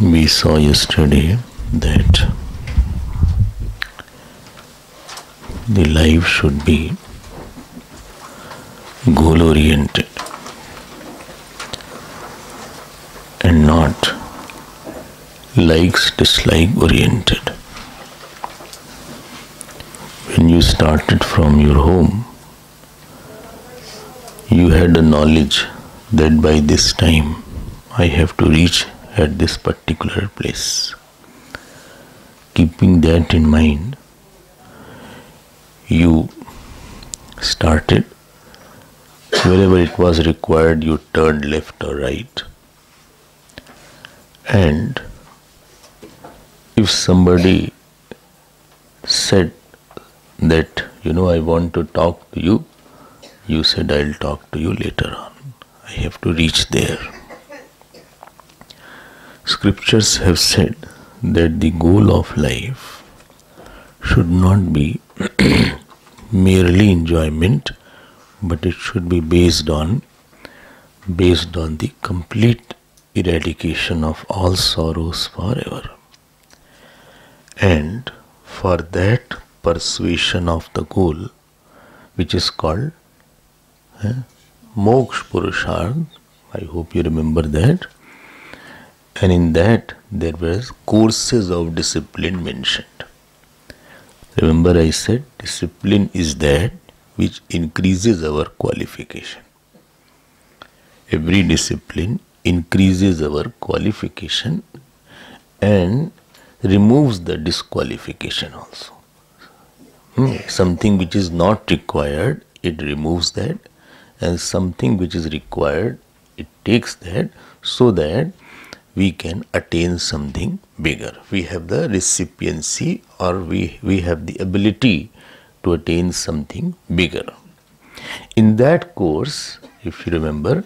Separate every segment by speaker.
Speaker 1: we saw yesterday that the life should be goal oriented and not likes dislike oriented when you started from your home you had a knowledge that by this time i have to reach at this particular place. Keeping that in mind, you started wherever it was required, you turned left or right. And if somebody said that, you know, I want to talk to you, you said, I'll talk to you later on. I have to reach there. Scriptures have said that the goal of life should not be merely enjoyment but it should be based on based on the complete eradication of all sorrows forever and for that persuasion of the goal which is called eh, moksha i hope you remember that and in that there were courses of discipline mentioned. Remember, I said discipline is that which increases our qualification. Every discipline increases our qualification and removes the disqualification also. Hmm. Something which is not required, it removes that, and something which is required, it takes that so that we can attain something bigger. We have the recipiency or we, we have the ability to attain something bigger. In that course, if you remember,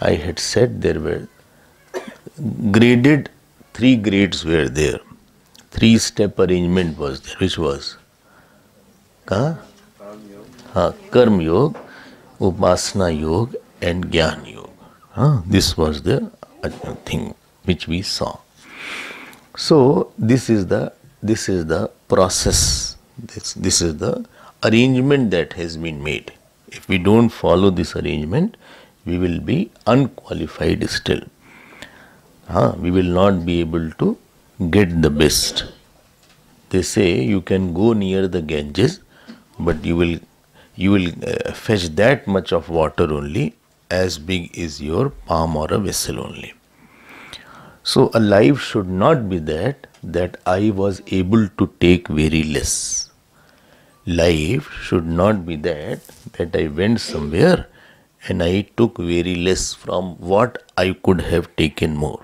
Speaker 1: I had said there were graded three grades were there. Three step arrangement was there, which was huh, Huh? Karma Yog, Upasana Yog and Gyan Yog. Huh? This was the uh, thing which we saw. So this is the this is the process. This this is the arrangement that has been made. If we don't follow this arrangement, we will be unqualified still. Huh? We will not be able to get the best. They say you can go near the Ganges, but you will you will uh, fetch that much of water only as big as your palm or a vessel only. So a life should not be that that I was able to take very less. Life should not be that that I went somewhere and I took very less from what I could have taken more.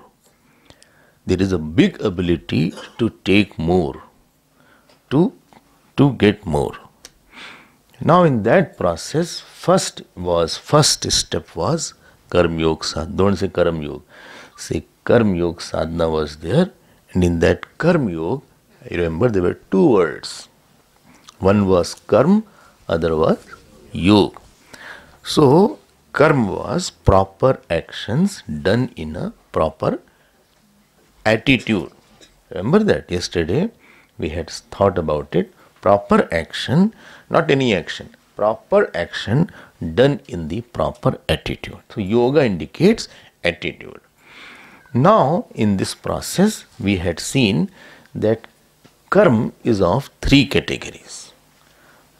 Speaker 1: There is a big ability to take more, to, to get more. Now in that process, first was first step was karma yoga. Don't say karma yoga, say Karmyog sadhana was there, and in that karmyog, I remember there were two words. One was Karma, other was Yoga. So, Karma was proper actions done in a proper attitude. Remember that yesterday we had thought about it. Proper action, not any action, proper action done in the proper attitude. So, yoga indicates attitude. Now, in this process, we had seen that karma is of three categories.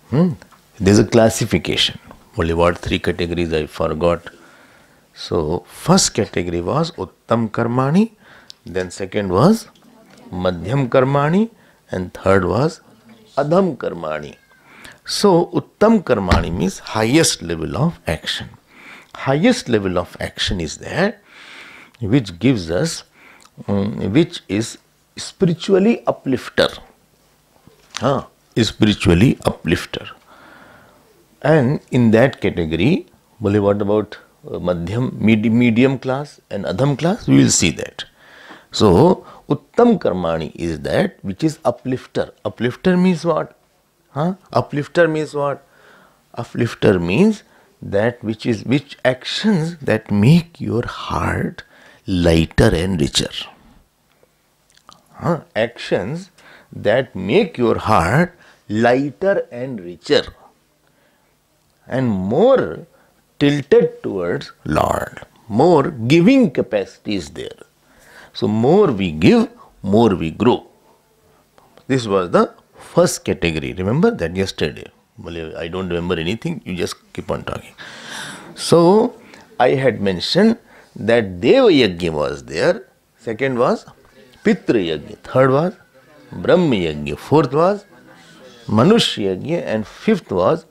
Speaker 1: Hmm? There's a classification. Only what three categories I forgot. So, first category was Uttam Karmani, then second was Madhyam Karmani, and third was Adham Karmani. So, Uttam Karmani means highest level of action. Highest level of action is there which gives us um, which is spiritually uplifter huh? spiritually uplifter and in that category well what about uh, madhyam medium class and adham class we will see that so uttam karmani is that which is uplifter uplifter means what huh? uplifter means what uplifter means that which is which actions that make your heart lighter and richer. Huh? Actions that make your heart lighter and richer and more tilted towards Lord. More giving capacity is there. So, more we give, more we grow. This was the first category. Remember that yesterday. Well, I don't remember anything, you just keep on talking. So, I had mentioned that Deva Yajna was there, second was Pitra Yajna, third was Brahma Yajna, fourth was Manushya Yajna, and fifth was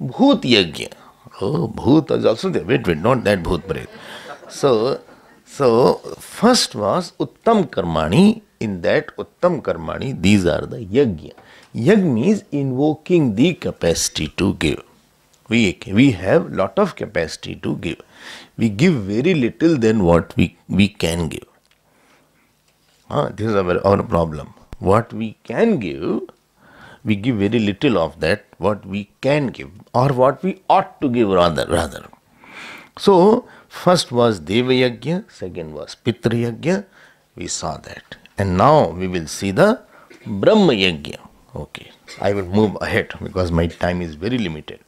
Speaker 1: Bhut Yajna. Oh, Bhut was also there. Wait, wait, not that Bhut Breath. So, so first was Uttam Karmani. In that Uttam Karmani, these are the Yajna. Yajna means invoking the capacity to give. We, we have lot of capacity to give. We give very little than what we, we can give. Ah, this is our, our problem. What we can give, we give very little of that, what we can give, or what we ought to give rather. rather. So, first was Devayagya, second was Pitrayagya. We saw that. And now we will see the Brahmayagya. Okay, I will move ahead because my time is very limited.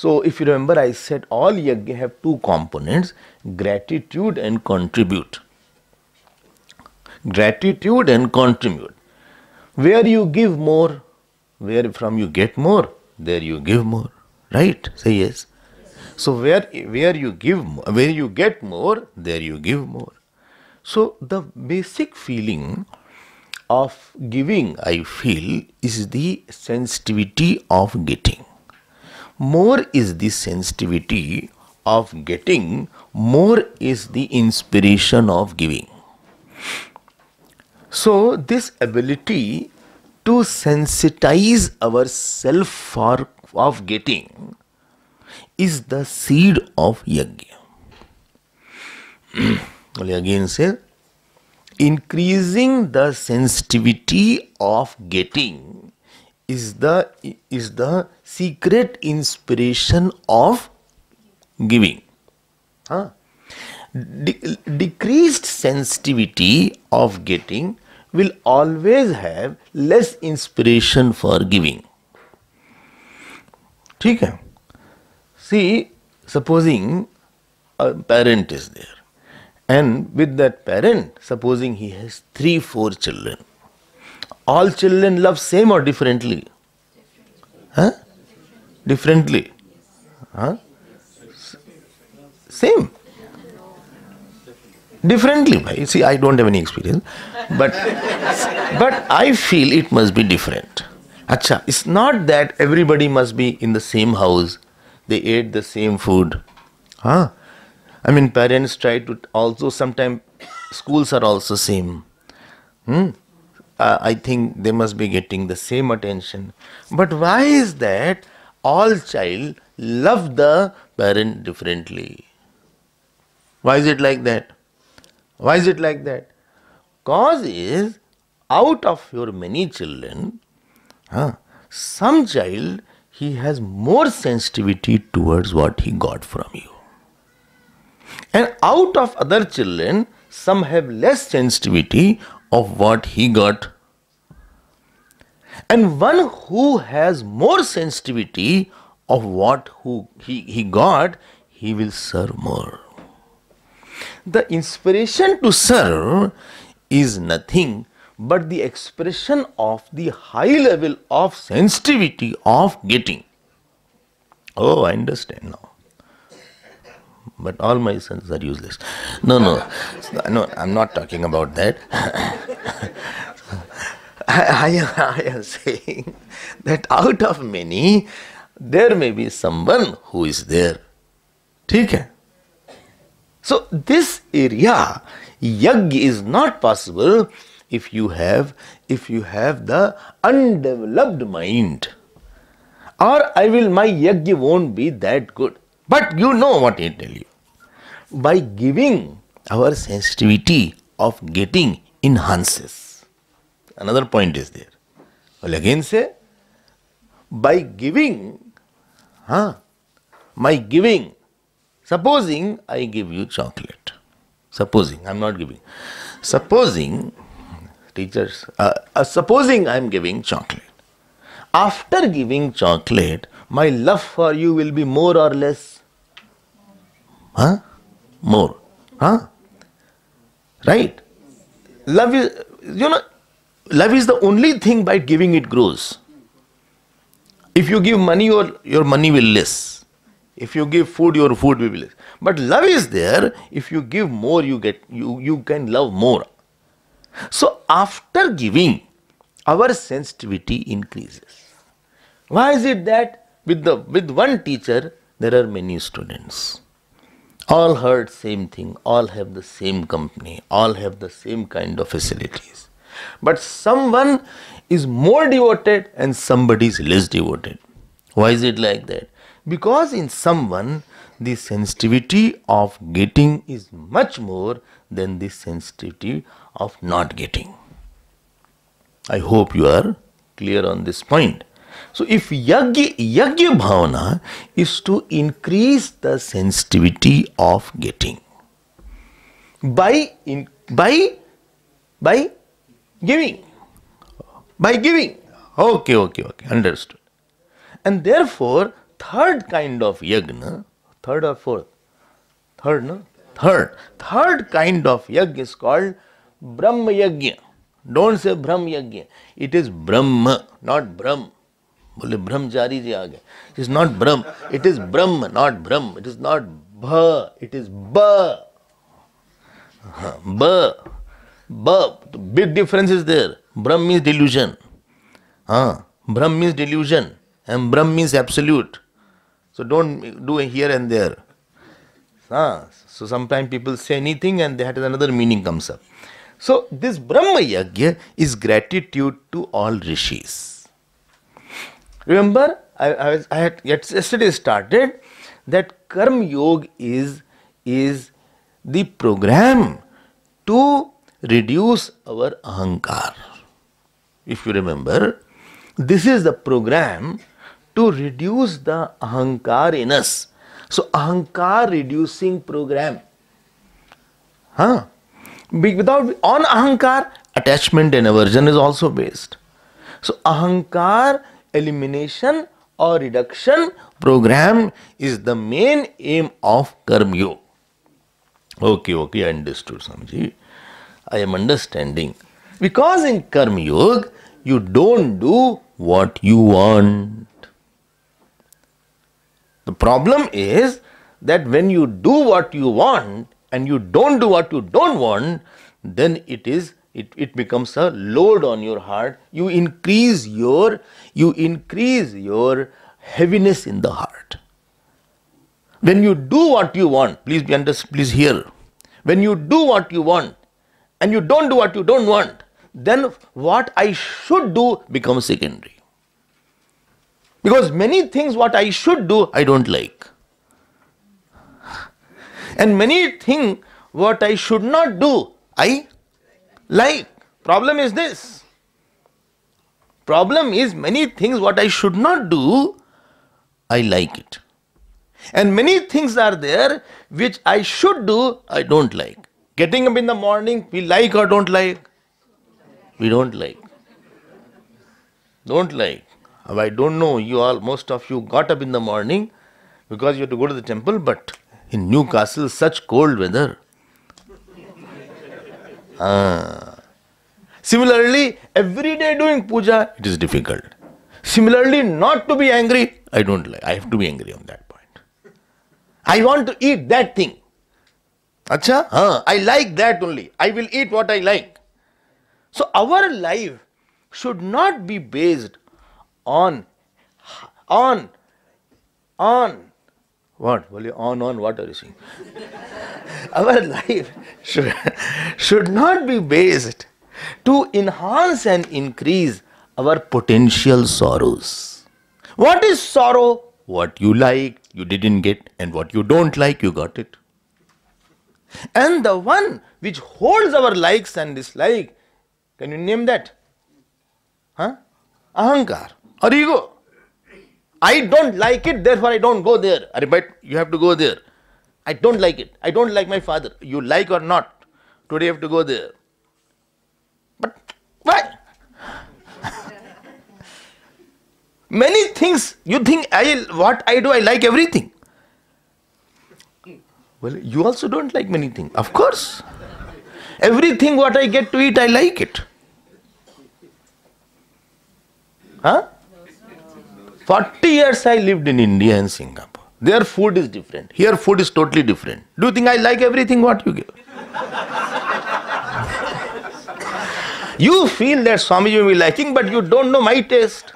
Speaker 1: So, if you remember I said all yajna have two components gratitude and contribute. Gratitude and contribute. Where you give more, where from you get more, there you give more. Right? Say yes. So where where you give where you get more, there you give more. So the basic feeling of giving I feel is the sensitivity of getting more is the sensitivity of getting, more is the inspiration of giving. So, this ability to sensitize self for of getting is the seed of yagya. again say increasing the sensitivity of getting is the is the secret inspiration of giving huh? De- decreased sensitivity of getting will always have less inspiration for giving ठीक है see supposing parent is there and with that parent supposing he has three four children all children love same or differently? Huh? Differently. Huh? Same. Differently, bhai. See, I don't have any experience. But but I feel it must be different. Acha, it's not that everybody must be in the same house. They ate the same food. Huh? I mean parents try to also sometimes schools are also same. Hmm? uh, I think they must be getting the same attention. But why is that all child love the parent differently? Why is it like that? Why is it like that? Cause is out of your many children, huh, some child he has more sensitivity towards what he got from you. And out of other children, some have less sensitivity of what he got. And one who has more sensitivity of what who he, he got, he will serve more. The inspiration to serve is nothing but the expression of the high level of sensitivity of getting. Oh, I understand now but all my sins are useless. No, no, no, I'm not talking about that. I, I, I am saying that out of many, there may be someone who is there. Okay? So, this area, yag is not possible if you have if you have the undeveloped mind or i will my yagya won't be that good but you know what I tell you by giving our sensitivity of getting enhances. Another point is there. I'll again say, by giving, huh, my giving, supposing I give you chocolate. Supposing, I'm not giving. Supposing, teachers, uh, uh, supposing I'm giving chocolate. After giving chocolate, my love for you will be more or less. Huh? more. Huh? Right? Love is, you know, love is the only thing by giving it grows. If you give money, your, your money will less. If you give food, your food will be less. But love is there. If you give more, you get you, you can love more. So after giving, our sensitivity increases. Why is it that with the with one teacher there are many students? all heard same thing all have the same company all have the same kind of facilities but someone is more devoted and somebody is less devoted why is it like that because in someone the sensitivity of getting is much more than the sensitivity of not getting i hope you are clear on this point so if yagya, yagya bhavana is to increase the sensitivity of getting by in, by by giving by giving okay okay okay understood and therefore third kind of yagna third or fourth third no third third kind of yagna is called brahma yagya. don't say brahma yagya. it is brahma not brahma बोले ब्रह्मचारी जी आ गए it is not Brahma it is Brahma not Brahma it is not भ it is ब big difference is there Brahma means delusion हाँ Brahma means delusion and Brahma means absolute so don't do here and there हाँ so so people say anything and that is another meaning comes up so this Brahma yagya is gratitude to all rishis Remember, I, I, was, I had yesterday started that Karma Yoga is, is the program to reduce our ahankar. If you remember, this is the program to reduce the ahankar in us. So, ahankar reducing program. Huh? Without on ahankar, attachment and aversion is also based. So, ahankar elimination or reduction program is the main aim of Karma Yoga. Okay, okay, I understood Samji. I am understanding. Because in Karma Yoga, you don't do what you want. The problem is that when you do what you want and you don't do what you don't want, then it is it, it becomes a load on your heart. You increase your, you increase your heaviness in the heart. When you do what you want, please be under, please hear. When you do what you want and you don't do what you don't want, then what I should do becomes secondary. Because many things what I should do, I don't like. And many things what I should not do, I like. Problem is this. Problem is many things what I should not do, I like it. And many things are there which I should do, I don't like. Getting up in the morning, we like or don't like? We don't like. Don't like. I don't know, you all, most of you got up in the morning because you have to go to the temple, but in Newcastle, such cold weather, Ah. Similarly, every day doing puja, it is difficult. Similarly, not to be angry, I don't like. I have to be angry on that point. I want to eat that thing. Acha? Huh. I like that only. I will eat what I like. So our life should not be based on on on what? Well, on, on, what are you saying? Our life should, should not be based to enhance and increase our potential sorrows. What is sorrow? What you like, you didn't get, and what you don't like, you got it. And the one which holds our likes and dislike, can you name that? Huh? Ahankar or ego. I don't like it, therefore I don't go there. But you have to go there. I don't like it. I don't like my father. You like or not, today you have to go there. But why? Many things you think I what I do, I like everything. Well, you also don't like many things, of course. Everything what I get to eat, I like it. Huh? 40 years I lived in India and Singapore. Their food is different. Here food is totally different. Do you think I like everything what you give? you feel that Swami will be liking, but you don't know my taste.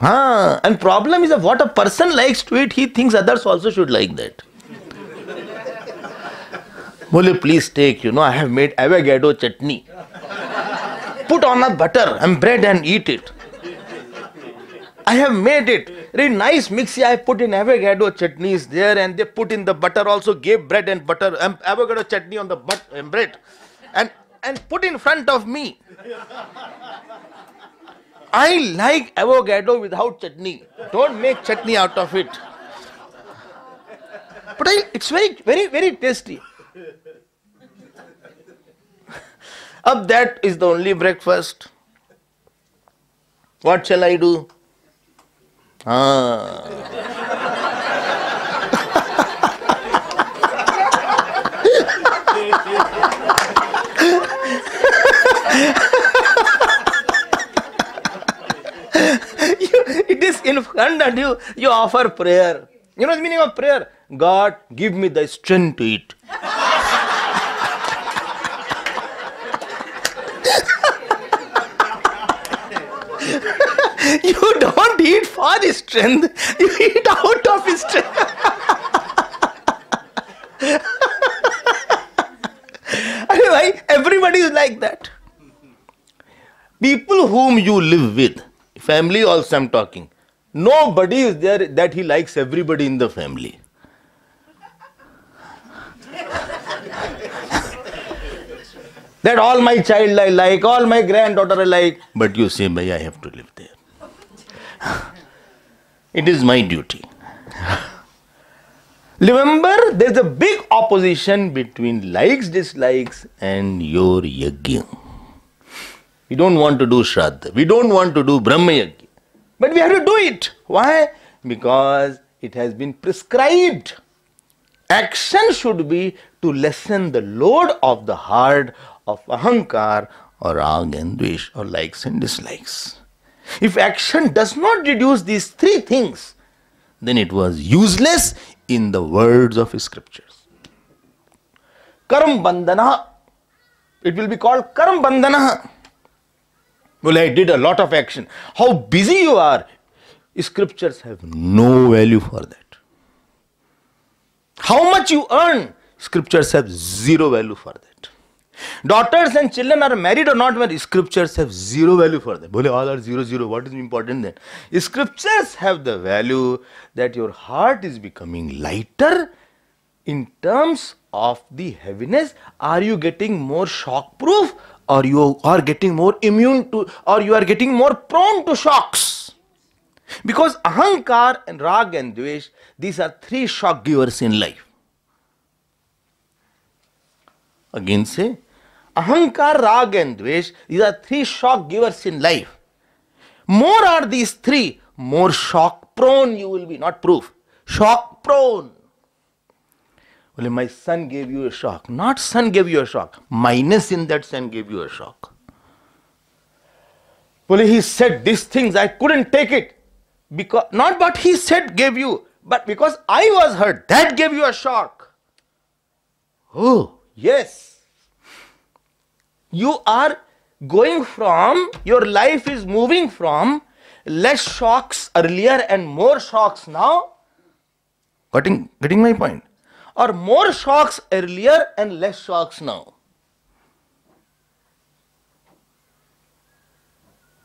Speaker 1: Ah, and problem is that what a person likes to eat, he thinks others also should like that. Mole, please take, you know, I have made avocado chutney. Put on a butter and bread and eat it. I have made it. Very nice mixy. I put in avocado chutney is there and they put in the butter also gave bread and butter and um, avocado chutney on the but um, bread and and put in front of me. I like avocado without chutney. Don't make chutney out of it. But I, it's very, very, very tasty. Up that is the only breakfast. What shall I do? Ah. it is in front of you, you offer prayer. You know the meaning of prayer? God, give me the strength to eat. You don't eat for his strength, you eat out of his strength. everybody is like that. People whom you live with, family also I'm talking, nobody is there that he likes everybody in the family. that all my child I like, all my granddaughter I like. But you say, I have to live there. it is my duty. Remember, there's a big opposition between likes, dislikes, and your yajna. We don't want to do shraddha. We don't want to do brahma But we have to do it. Why? Because it has been prescribed. Action should be to lessen the load of the heart of ahankar or rag and dvish or likes and dislikes. If action does not reduce these three things, then it was useless in the words of scriptures. Karam bandhana, it will be called karam bandhana. Well, I did a lot of action. How busy you are, scriptures have no value for that. How much you earn, scriptures have zero value for that. Daughters and children are married or not When Scriptures have zero value for them. Bole, all are zero, zero. What is important then? Scriptures have the value that your heart is becoming lighter in terms of the heaviness. Are you getting more shock proof or you are getting more immune to or you are getting more prone to shocks? Because ahankar and rag and dvesh, these are three shock givers in life. Again say, Ahankar, Rag, and Dvesh, these are three shock givers in life. More are these three, more shock prone you will be, not proof. Shock prone. Only my son gave you a shock. Not son gave you a shock. Minus in that son gave you a shock. Only he said these things, I couldn't take it. Because not what he said gave you, but because I was hurt, that gave you a shock. Oh, yes. You are going from, your life is moving from less shocks earlier and more shocks now. Getting, getting my point? Or more shocks earlier and less shocks now.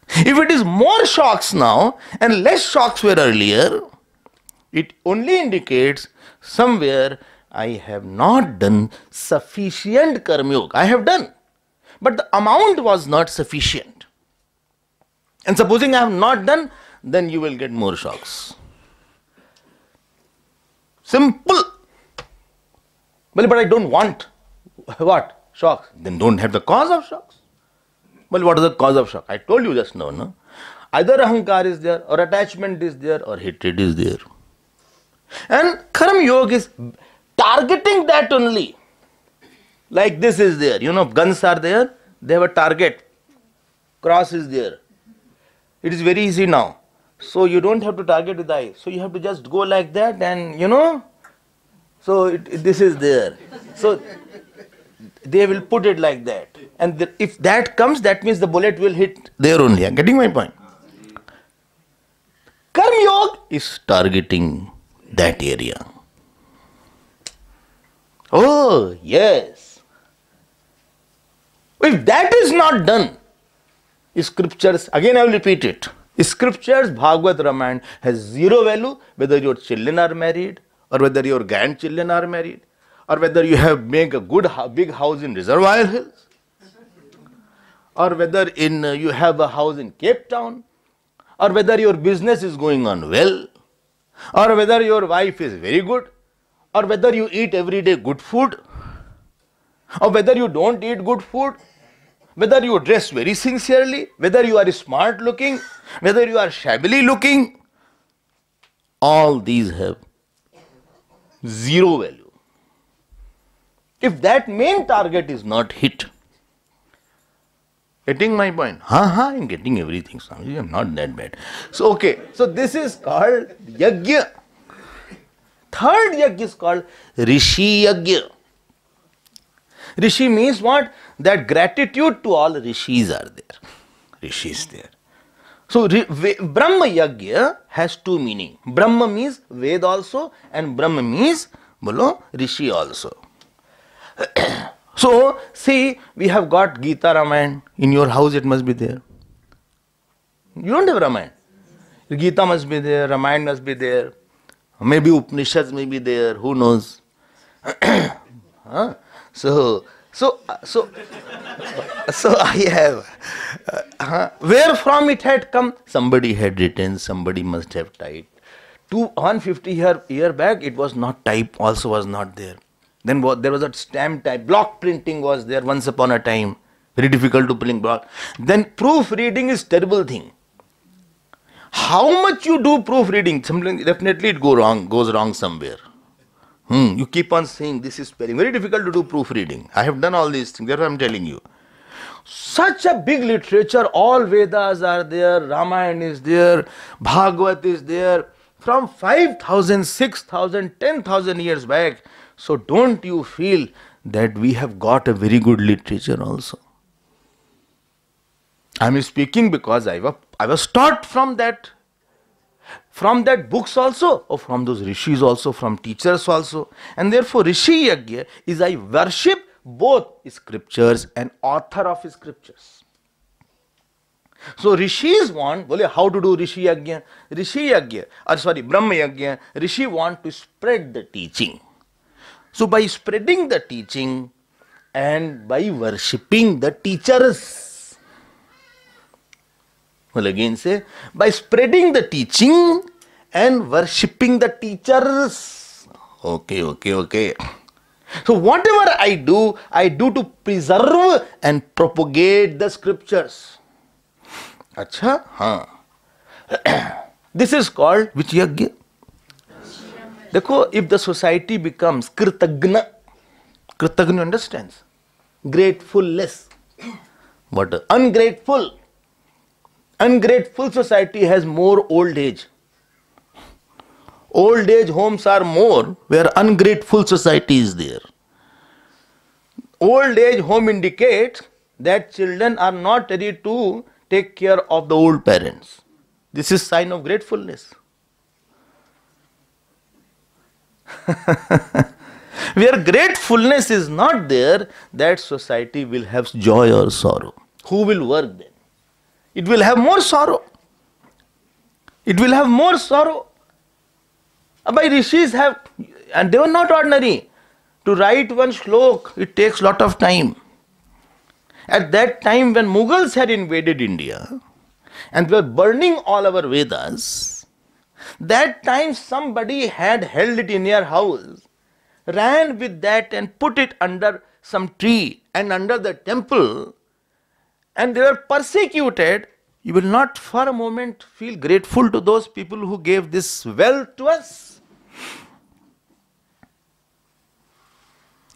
Speaker 1: If it is more shocks now and less shocks were earlier, it only indicates somewhere I have not done sufficient karma yoga. I have done but the amount was not sufficient. And supposing I have not done, then you will get more shocks. Simple. Well, but I don't want what? Shocks. Then don't have the cause of shocks. Well, what is the cause of shock? I told you just now, no? Either ahankar is there, or attachment is there, or hatred is there. And karma yoga is targeting that only like this is there. You know, guns are there, they have a target. Cross is there. It is very easy now. So you don't have to target with eye. So you have to just go like that and you know. So it, it, this is there. So they will put it like that. And the, if that comes, that means the bullet will hit there only. I'm getting my point. Karma Yoga is targeting that area. Oh, yes. If that is not done, scriptures, again I will repeat it, scriptures, Bhagavad Ramayana has zero value whether your children are married or whether your grandchildren are married or whether you have made a good big house in Reservoir Hills or whether in uh, you have a house in Cape Town or whether your business is going on well or whether your wife is very good or whether you eat every day good food or whether you don't eat good food whether you dress very sincerely, whether you are smart looking, whether you are shabbily looking, all these have zero value. If that main target is not hit, getting my point? Ha ha, I'm getting everything, Swamiji, I'm not that bad. So, okay, so this is called Yajna. Third Yajna is called Rishi Yajna. Rishi means what? that gratitude to all rishis are there. Rishis there. So Brahma Yajna has two meaning. Brahma means Ved also and Brahma means bolo, Rishi also. so see we have got Gita Ramayana. In your house it must be there. You don't have Ramayana. Gita must be there, Ramayana must be there. Maybe Upanishads may be there, who knows. huh? So so, so, so I have. Uh, where from it had come? Somebody had written, somebody must have typed. 150 year, year back, it was not type, also was not there. Then what, there was a stamp type, block printing was there once upon a time. Very difficult to print block. Then proofreading is terrible thing. How much you do proofreading, reading? definitely it go wrong, goes wrong somewhere. Hmm, you keep on saying this is spelling. Very difficult to do proofreading. I have done all these things, therefore I am telling you. Such a big literature, all Vedas are there, Ramayana is there, Bhagavat is there, from 5,000, 6,000, 10,000 years back. So don't you feel that we have got a very good literature also. I am speaking because I was, I was taught from that from that books also or from those rishis also from teachers also and therefore rishi yagya is i worship both scriptures and author of scriptures so rishis want well, how to do rishi yagya rishi yagya or sorry brahma yagya rishi want to spread the teaching so by spreading the teaching and by worshipping the teachers We'll again say, by spreading the teaching and worshipping the teachers. Okay, okay, okay. So, whatever I do, I do to preserve and propagate the scriptures. Acha? ha this is called which yagya? देखो if the society becomes कृतज्ञ कृतज्ञ understand gratefulness but ungrateful Ungrateful society has more old age. Old age homes are more where ungrateful society is there. Old age home indicates that children are not ready to take care of the old parents. This is sign of gratefulness. where gratefulness is not there, that society will have joy or sorrow. Who will work there? it will have more sorrow. It will have more sorrow. Abhay rishis have, and they were not ordinary. To write one shlok, it takes lot of time. At that time, when Mughals had invaded India and were burning all our Vedas, that time somebody had held it in your house, ran with that and put it under some tree and under the temple and they were persecuted, you will not for a moment feel grateful to those people who gave this wealth to us.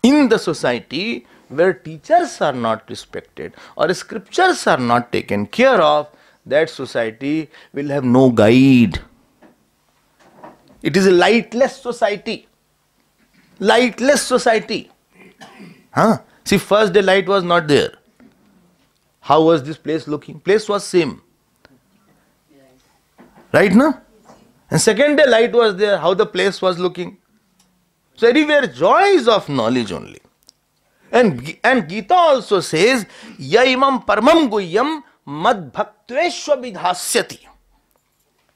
Speaker 1: In the society where teachers are not respected or scriptures are not taken care of, that society will have no guide. It is a lightless society. Lightless society. Huh? See, first the light was not there. How was this place looking? Place was same. Right now? And second day light was there, how the place was looking. So everywhere joy is of knowledge only. And, and Gita also says, Ya imam paramam guyam mad bhaktveshwa vidhasyati.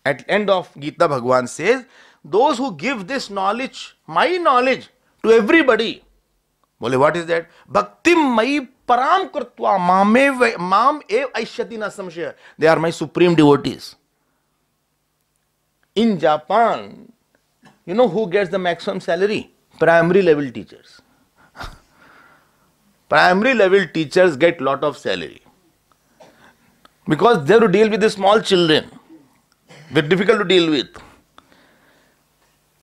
Speaker 1: At end of Gita, Bhagavan says, those who give this knowledge, my knowledge, to everybody. Bole, what is that? Bhaktim mai param kurtva mam ev aishyati na samshya. They are my supreme devotees. In Japan, you know who gets the maximum salary? Primary level teachers. Primary level teachers get lot of salary because they have to deal with the small children. They're difficult to deal with.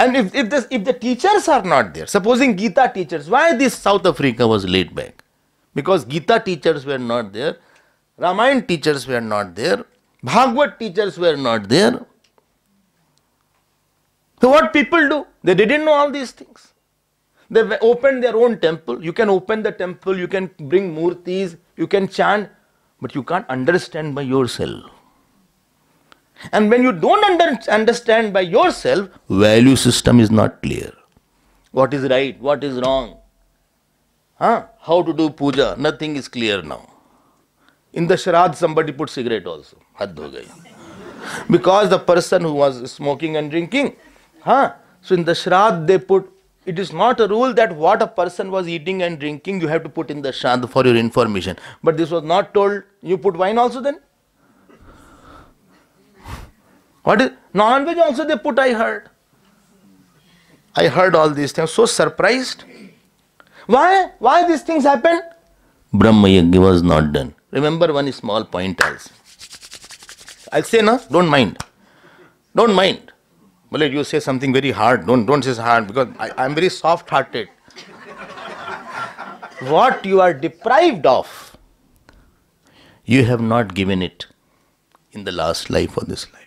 Speaker 1: And if, if, this, if the teachers are not there, supposing Gita teachers, why this South Africa was laid back? because Gita teachers were not there, Ramayana teachers were not there, Bhagavad teachers were not there. So what people do? They didn't know all these things. They opened their own temple. You can open the temple, you can bring murtis, you can chant, but you can't understand by yourself. And when you don't under understand by yourself, value system is not clear. What is right, what is wrong, Huh? How to do puja? Nothing is clear now. In the sharad, somebody put cigarette also. Had Because the person who was smoking and drinking. Huh? So in the sharad, they put it is not a rule that what a person was eating and drinking you have to put in the shrad for your information. But this was not told. You put wine also then? What is non-veg also they put I heard. I heard all these things. So surprised. Why? Why these things happen? Brahma Yajna was not done. Remember one small point also. I'll say no, don't mind. Don't mind. if you say something very hard. Don't don't say hard because I, I'm very soft hearted. what you are deprived of, you have not given it in the last life or this life.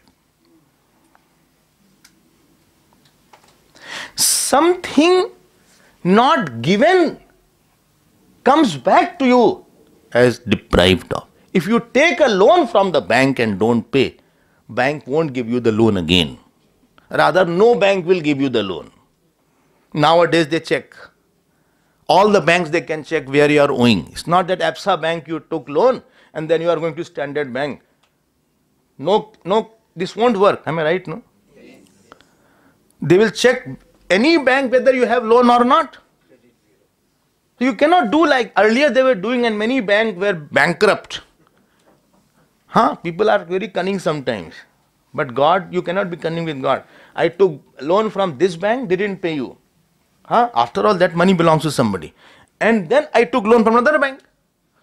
Speaker 1: Something not given comes back to you as deprived of. If you take a loan from the bank and don't pay, bank won't give you the loan again. Rather, no bank will give you the loan. Nowadays, they check. All the banks, they can check where you are owing. It's not that ABSA bank you took loan and then you are going to Standard Bank. No, no, this won't work. Am I right? No? They will check any bank whether you have loan or not. You cannot do like earlier they were doing and many banks were bankrupt. Huh? People are very cunning sometimes. But God, you cannot be cunning with God. I took loan from this bank, they didn't pay you. Huh? After all, that money belongs to somebody. And then I took loan from another bank.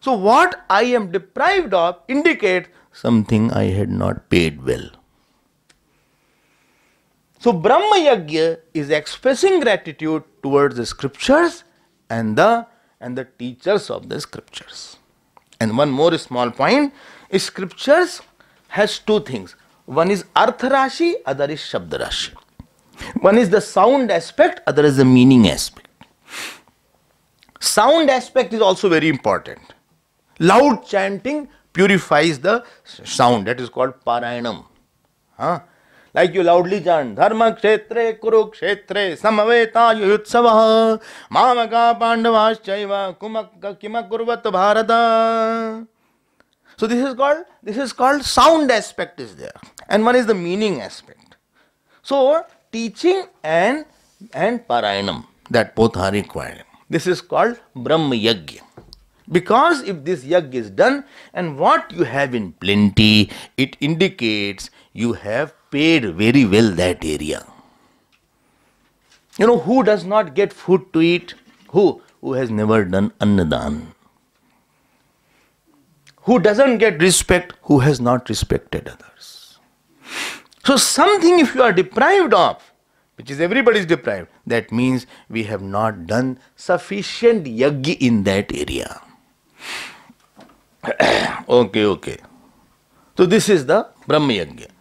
Speaker 1: So what I am deprived of indicates something I had not paid well. So Brahma Yajna is expressing gratitude towards the scriptures and the and the teachers of the scriptures. And one more small point, scriptures has two things. One is Artha Rashi, other is Shabda Rashi. One is the sound aspect, other is the meaning aspect. Sound aspect is also very important. Loud chanting purifies the sound. That is called Parayanam. Huh? Like you loudly जान धर्म क्षेत्र कुरुक्षेत्रे समवेता युत्सव माम का पांडवाश्च किम भारत so this is called this is called sound aspect is there and one is the meaning aspect so teaching and and parayanam that both are required this is called Brahma yagya Because if this yag is done and what you have in plenty, it indicates you have paid very well that area. You know, who does not get food to eat? Who? Who has never done annadan. Who doesn't get respect? Who has not respected others. So, something if you are deprived of, which is everybody is deprived. That means we have not done sufficient yagya in that area. Okay okay तो this is the ब्रह्मयज्ञ